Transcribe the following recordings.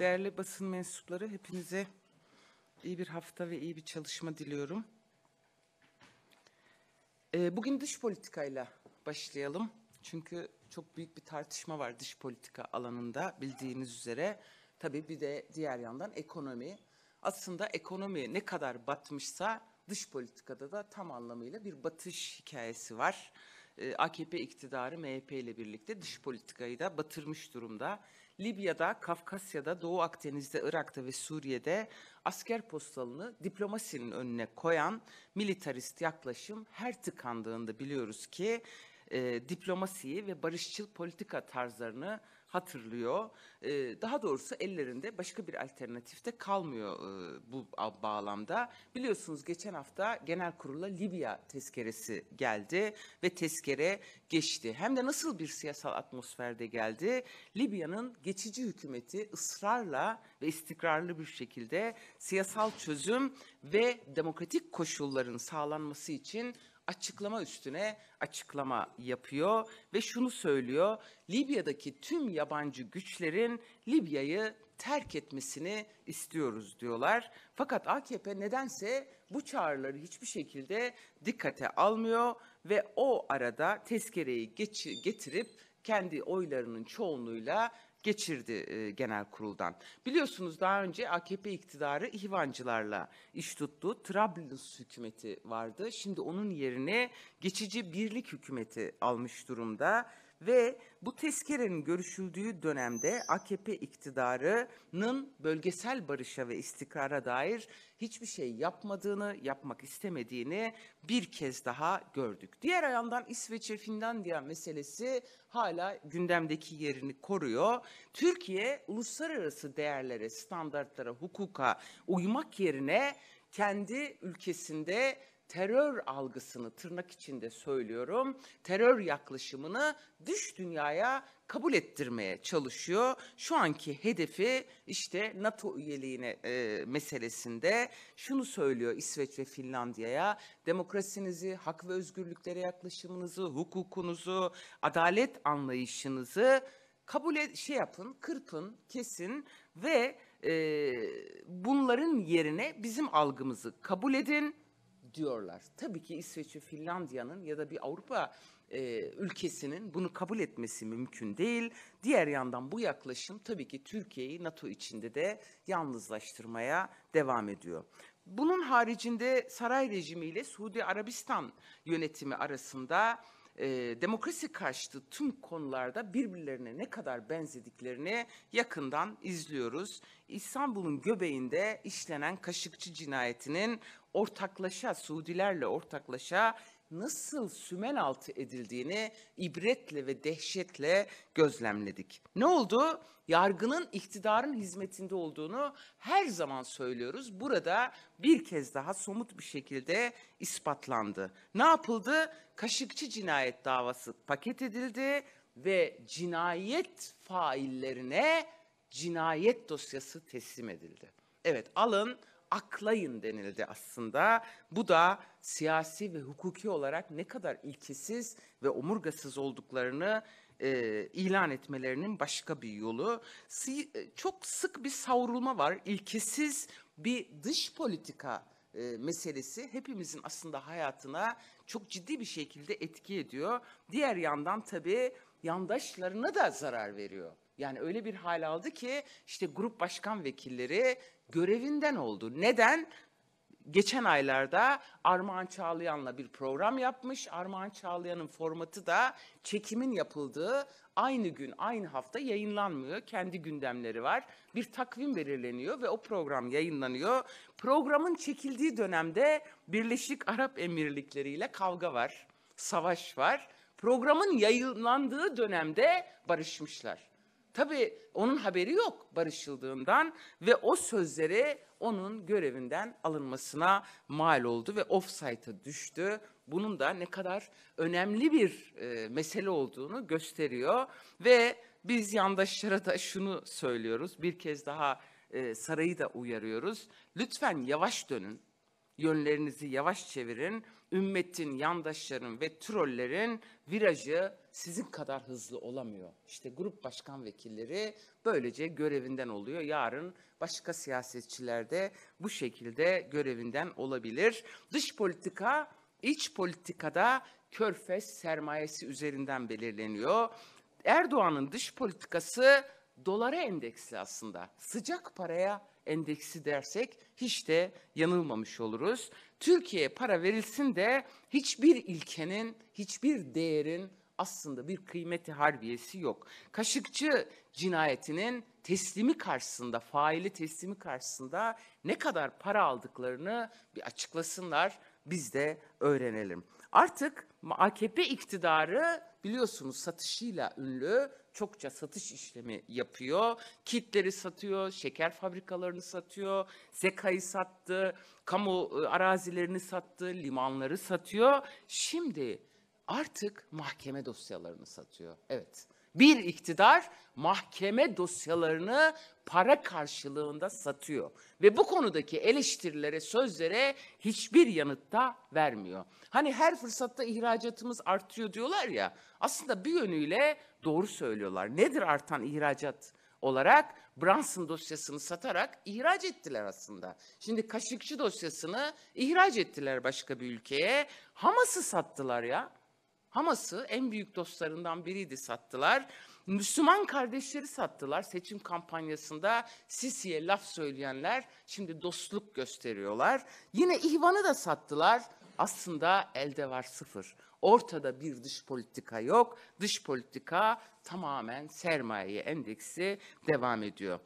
Değerli basın mensupları hepinize iyi bir hafta ve iyi bir çalışma diliyorum. Ee, bugün dış politikayla başlayalım. Çünkü çok büyük bir tartışma var dış politika alanında bildiğiniz üzere. Tabii bir de diğer yandan ekonomi. Aslında ekonomi ne kadar batmışsa dış politikada da tam anlamıyla bir batış hikayesi var. Ee, AKP iktidarı MHP ile birlikte dış politikayı da batırmış durumda. Libya'da, Kafkasya'da, Doğu Akdeniz'de, Irak'ta ve Suriye'de asker postalını diplomasinin önüne koyan militarist yaklaşım her tıkandığında biliyoruz ki e, diplomasiyi ve barışçıl politika tarzlarını hatırlıyor. E, daha doğrusu ellerinde başka bir alternatifte kalmıyor e, bu bağlamda. Biliyorsunuz geçen hafta genel kurula Libya tezkeresi geldi ve tezkere geçti. Hem de nasıl bir siyasal atmosferde geldi? Libya'nın geçici hükümeti ısrarla ve istikrarlı bir şekilde siyasal çözüm ve demokratik koşulların sağlanması için açıklama üstüne açıklama yapıyor ve şunu söylüyor. Libya'daki tüm yabancı güçlerin Libya'yı terk etmesini istiyoruz diyorlar. Fakat AKP nedense bu çağrıları hiçbir şekilde dikkate almıyor ve o arada tezkereyi geç getirip kendi oylarının çoğunluğuyla geçirdi e, genel kuruldan. Biliyorsunuz daha önce AKP iktidarı İhvancılarla iş tuttu. Trablus hükümeti vardı. Şimdi onun yerine geçici birlik hükümeti almış durumda ve bu tezkerenin görüşüldüğü dönemde AKP iktidarının bölgesel barışa ve istikrara dair hiçbir şey yapmadığını, yapmak istemediğini bir kez daha gördük. Diğer yandan İsveç'e Finlandiya meselesi hala gündemdeki yerini koruyor. Türkiye uluslararası değerlere, standartlara, hukuka uymak yerine kendi ülkesinde terör algısını tırnak içinde söylüyorum, terör yaklaşımını dış dünyaya kabul ettirmeye çalışıyor. Şu anki hedefi işte NATO üyeliğine e, meselesinde şunu söylüyor İsveç ve Finlandiya'ya demokrasinizi, hak ve özgürlüklere yaklaşımınızı, hukukunuzu, adalet anlayışınızı kabul et, şey yapın, kırpın, kesin ve e, bunların yerine bizim algımızı kabul edin diyorlar. Tabii ki İsveç İsveç'in, Finlandiya'nın ya da bir Avrupa e, ülkesinin bunu kabul etmesi mümkün değil. Diğer yandan bu yaklaşım tabii ki Türkiye'yi NATO içinde de yalnızlaştırmaya devam ediyor. Bunun haricinde saray rejimiyle Suudi Arabistan yönetimi arasında e, demokrasi karşıtı tüm konularda birbirlerine ne kadar benzediklerini yakından izliyoruz. İstanbul'un göbeğinde işlenen Kaşıkçı cinayetinin ortaklaşa Suudilerle ortaklaşa nasıl sümen altı edildiğini ibretle ve dehşetle gözlemledik. Ne oldu? Yargının iktidarın hizmetinde olduğunu her zaman söylüyoruz. Burada bir kez daha somut bir şekilde ispatlandı. Ne yapıldı? Kaşıkçı cinayet davası paket edildi ve cinayet faillerine cinayet dosyası teslim edildi. Evet alın aklayın denildi aslında. Bu da siyasi ve hukuki olarak ne kadar ilkesiz ve omurgasız olduklarını e, ilan etmelerinin başka bir yolu. Si, e, çok sık bir savrulma var. İlkesiz bir dış politika e, meselesi hepimizin aslında hayatına çok ciddi bir şekilde etki ediyor. Diğer yandan tabii yandaşlarına da zarar veriyor. Yani öyle bir hal aldı ki işte grup başkan vekilleri görevinden oldu. Neden? Geçen aylarda Armağan Çağlayan'la bir program yapmış. Armağan Çağlayan'ın formatı da çekimin yapıldığı aynı gün, aynı hafta yayınlanmıyor. Kendi gündemleri var. Bir takvim belirleniyor ve o program yayınlanıyor. Programın çekildiği dönemde Birleşik Arap Emirlikleri ile kavga var, savaş var. Programın yayınlandığı dönemde barışmışlar tabii onun haberi yok barışıldığından ve o sözleri onun görevinden alınmasına mal oldu ve offside'a düştü. Bunun da ne kadar önemli bir e, mesele olduğunu gösteriyor ve biz yandaşlara da şunu söylüyoruz. Bir kez daha e, sarayı da uyarıyoruz. Lütfen yavaş dönün. Yönlerinizi yavaş çevirin ümmetin, yandaşların ve trollerin virajı sizin kadar hızlı olamıyor. İşte grup başkan vekilleri böylece görevinden oluyor. Yarın başka siyasetçiler de bu şekilde görevinden olabilir. Dış politika, iç politikada körfez sermayesi üzerinden belirleniyor. Erdoğan'ın dış politikası dolara endeksli aslında. Sıcak paraya endeksi dersek hiç de yanılmamış oluruz. Türkiye'ye para verilsin de hiçbir ilkenin, hiçbir değerin aslında bir kıymeti harbiyesi yok. Kaşıkçı cinayetinin teslimi karşısında, faili teslimi karşısında ne kadar para aldıklarını bir açıklasınlar biz de öğrenelim. Artık AKP iktidarı biliyorsunuz satışıyla ünlü çokça satış işlemi yapıyor. Kitleri satıyor, şeker fabrikalarını satıyor, zekayı sattı, kamu e, arazilerini sattı, limanları satıyor. Şimdi artık mahkeme dosyalarını satıyor. Evet. Bir iktidar mahkeme dosyalarını para karşılığında satıyor ve bu konudaki eleştirilere, sözlere hiçbir yanıt da vermiyor. Hani her fırsatta ihracatımız artıyor diyorlar ya. Aslında bir yönüyle doğru söylüyorlar. Nedir artan ihracat? olarak Branson dosyasını satarak ihraç ettiler aslında. Şimdi Kaşıkçı dosyasını ihraç ettiler başka bir ülkeye. Hamas'ı sattılar ya. Hamas'ı en büyük dostlarından biriydi sattılar. Müslüman kardeşleri sattılar seçim kampanyasında Sisi'ye laf söyleyenler şimdi dostluk gösteriyorlar. Yine ihvanı da sattılar. Aslında elde var sıfır. Ortada bir dış politika yok. Dış politika tamamen sermaye endeksi devam ediyor.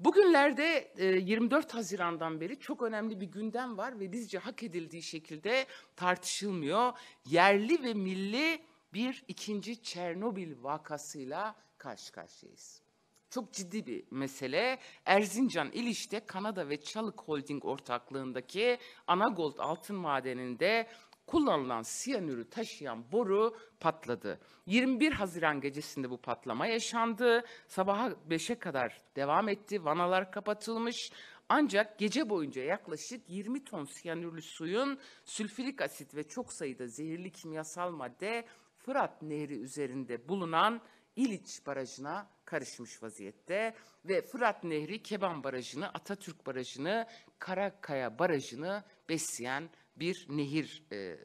Bugünlerde 24 e, Haziran'dan beri çok önemli bir gündem var ve bizce hak edildiği şekilde tartışılmıyor. Yerli ve milli bir ikinci Çernobil vakasıyla karşı karşıyayız. Çok ciddi bir mesele. Erzincan İliş'te Kanada ve Çalık Holding ortaklığındaki Anagold altın madeninde kullanılan siyanürü taşıyan boru patladı. 21 Haziran gecesinde bu patlama yaşandı. Sabaha 5'e kadar devam etti. Vanalar kapatılmış. Ancak gece boyunca yaklaşık 20 ton siyanürlü suyun sülfürik asit ve çok sayıda zehirli kimyasal madde Fırat Nehri üzerinde bulunan İliç Barajı'na karışmış vaziyette ve Fırat Nehri Keban Barajı'nı, Atatürk Barajı'nı, Karakaya Barajı'nı besleyen bir nehir e,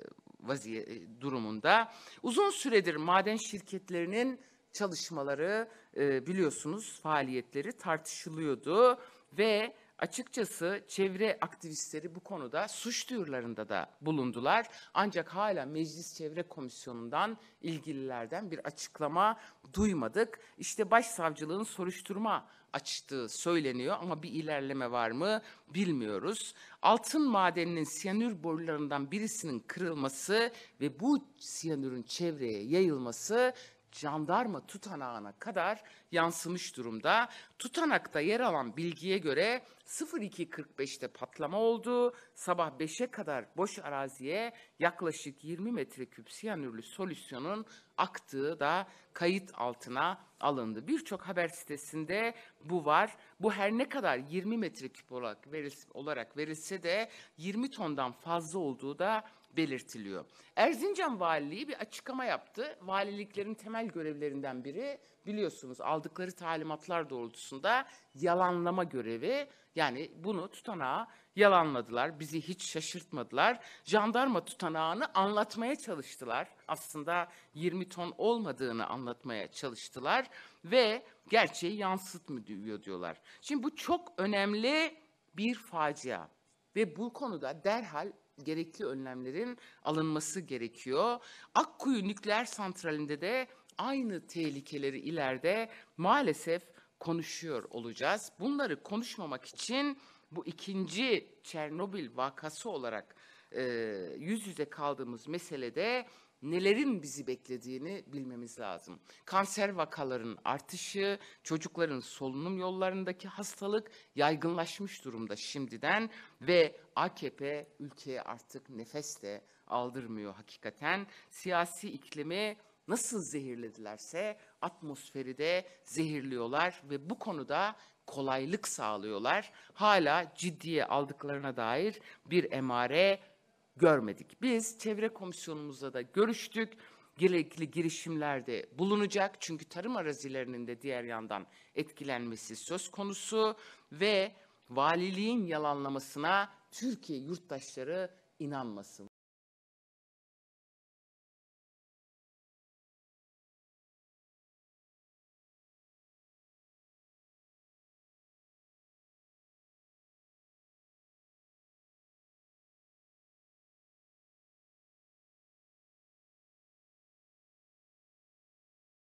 vaziye e, durumunda. Uzun süredir maden şirketlerinin çalışmaları e, biliyorsunuz faaliyetleri tartışılıyordu ve açıkçası çevre aktivistleri bu konuda suç duyurularında da bulundular. Ancak hala Meclis Çevre Komisyonu'ndan ilgililerden bir açıklama duymadık. İşte başsavcılığın soruşturma açtığı söyleniyor ama bir ilerleme var mı bilmiyoruz. Altın madeninin siyanür borularından birisinin kırılması ve bu siyanürün çevreye yayılması jandarma tutanağına kadar yansımış durumda. Tutanakta yer alan bilgiye göre 02.45'te patlama oldu. Sabah 5'e kadar boş araziye yaklaşık 20 metreküp siyanürlü solüsyonun aktığı da kayıt altına alındı. Birçok haber sitesinde bu var. Bu her ne kadar 20 metreküp olarak, veril, olarak verilse de 20 tondan fazla olduğu da belirtiliyor. Erzincan Valiliği bir açıklama yaptı. Valiliklerin temel görevlerinden biri biliyorsunuz aldıkları talimatlar doğrultusunda yalanlama görevi. Yani bunu tutanağı yalanladılar. Bizi hiç şaşırtmadılar. Jandarma tutanağını anlatmaya çalıştılar. Aslında 20 ton olmadığını anlatmaya çalıştılar ve gerçeği yansıtmıyor diyorlar. Şimdi bu çok önemli bir facia ve bu konuda derhal gerekli önlemlerin alınması gerekiyor. Akkuyu nükleer santralinde de aynı tehlikeleri ileride maalesef konuşuyor olacağız. Bunları konuşmamak için bu ikinci Çernobil vakası olarak e, yüz yüze kaldığımız meselede nelerin bizi beklediğini bilmemiz lazım. Kanser vakaların artışı, çocukların solunum yollarındaki hastalık yaygınlaşmış durumda şimdiden ve AKP ülkeye artık nefes de aldırmıyor hakikaten. Siyasi iklimi nasıl zehirledilerse atmosferi de zehirliyorlar ve bu konuda kolaylık sağlıyorlar. Hala ciddiye aldıklarına dair bir emare görmedik. Biz çevre komisyonumuzla da görüştük. Gerekli girişimlerde bulunacak. Çünkü tarım arazilerinin de diğer yandan etkilenmesi söz konusu ve valiliğin yalanlamasına Türkiye yurttaşları inanmasın.